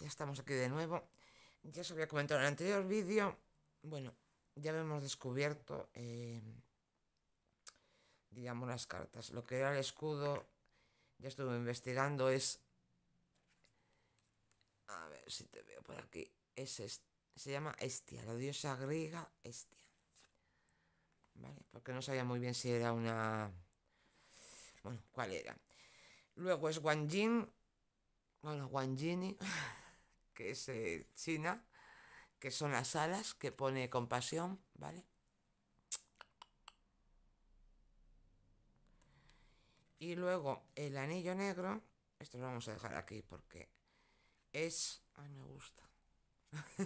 ya estamos aquí de nuevo. Ya os había comentado en el anterior vídeo. Bueno, ya hemos descubierto, eh, digamos, las cartas. Lo que era el escudo, ya estuve investigando, es... A ver si te veo por aquí. Es se llama Estia, la diosa griega Estia. ¿Vale? Porque no sabía muy bien si era una... Bueno, cuál era. Luego es guanjin bueno, Guangini, que es eh, China, que son las alas que pone compasión, ¿vale? Y luego el anillo negro, esto lo vamos a dejar aquí porque es... Ay, me gusta.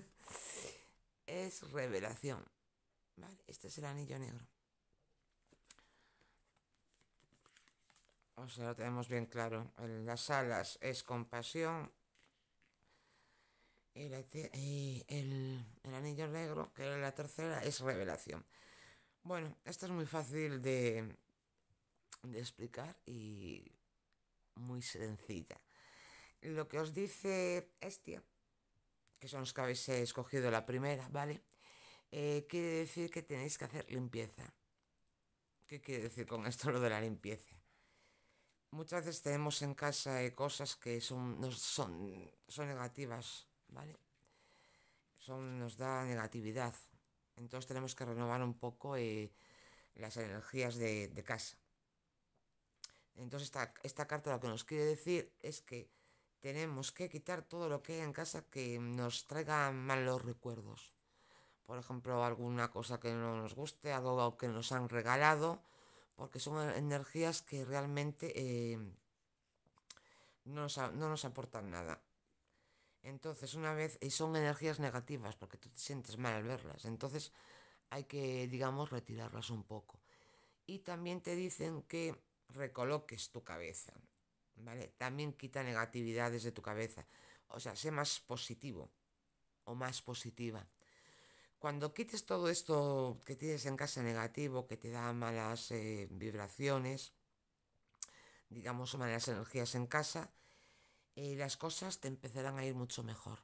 es revelación. Vale, este es el anillo negro. O sea, lo tenemos bien claro. Las alas es compasión. Y, el, anillo negro, que era la tercera, es revelación. Bueno, esto es muy fácil de, explicar y muy sencilla. Lo que os dice Estia, que son los que habéis escogido la primera, ¿vale? Eh, quiere decir que tenéis que hacer limpieza. ¿Qué quiere decir con esto lo de la limpieza? muchas veces tenemos en casa eh, cosas que son, son, son negativas, ¿vale? Son, nos da negatividad. Entonces tenemos que renovar un poco eh, las energías de, casa. Entonces esta, esta, carta lo que nos quiere decir es que tenemos que quitar todo lo que hay en casa que nos traiga malos recuerdos. Por ejemplo, alguna cosa que no nos guste, algo que nos han regalado, porque son energías que realmente eh, no, nos, aportan nada. Entonces, una vez, y eh, son energías negativas, porque tú te sientes mal al verlas, entonces hay que, digamos, retirarlas un poco. Y también te dicen que recoloques tu cabeza, También quita negatividades de tu cabeza, o sea, sé más positivo o más positiva. Cuando quites todo esto que tienes en casa negativo, que te da malas eh, vibraciones, digamos, malas energías en casa, eh, las cosas te empezarán a ir mucho mejor.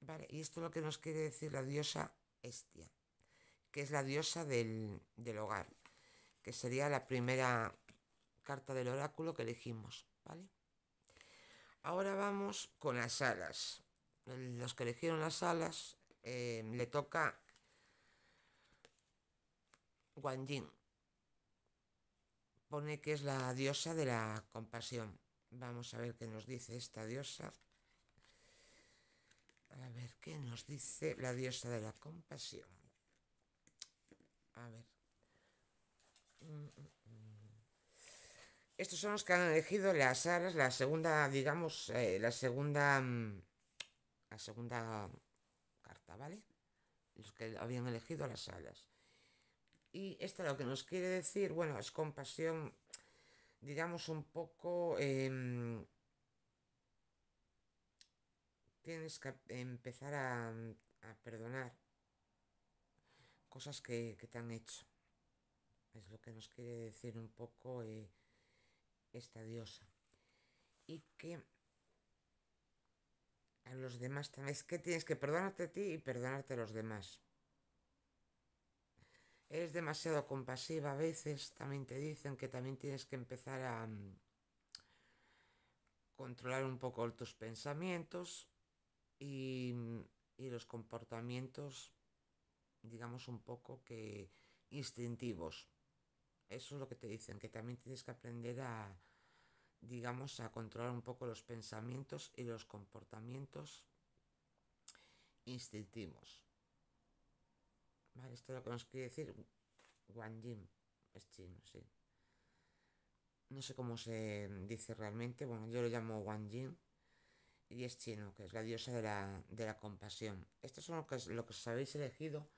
Vale, y esto es lo que nos quiere decir la diosa Estia, que es la diosa del, hogar, que sería la primera carta del oráculo que elegimos, ¿vale? Ahora vamos con las alas. Los que eligieron las alas eh, le toca Guan Pone que es la diosa de la compasión. Vamos a ver qué nos dice esta diosa. A ver qué nos dice la diosa de la compasión. A ver. Mm, mm, mm. Estos son los que han elegido las aras, la segunda, digamos, eh, la segunda. La segunda ¿vale? Los que habían elegido las alas. Y esto lo que nos quiere decir, bueno, es compasión, digamos un poco... Em, tienes que empezar a, perdonar cosas que, te han hecho. Es lo que nos quiere decir un poco eh, esta diosa. Y que los demás también. Es que tienes que perdonarte a ti y perdonarte a los demás. Eres demasiado compasiva a veces, también te dicen que también tienes que empezar a mm, controlar un poco tus pensamientos mm, y los comportamientos, digamos un poco que instintivos. Eso es lo que te dicen, que también tienes que aprender a, digamos, a controlar un poco los pensamientos y los comportamientos instintivos. Vale, esto es lo que nos quiere decir Wang es chino, sí. No sé cómo se dice realmente, bueno, yo lo llamo Wang y es chino, que es la diosa de la, de la compasión. Esto es lo que, lo que os habéis elegido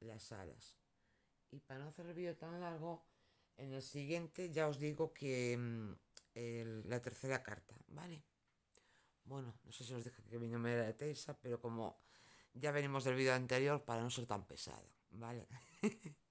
las alas. Y para no hacer el vídeo tan largo, en el siguiente ya os digo que mm, la tercera carta, ¿vale? Bueno, no sé si os dije que mi nombre era Teisa, pero como ya venimos del vídeo anterior, para no ser tan pesado, ¿vale?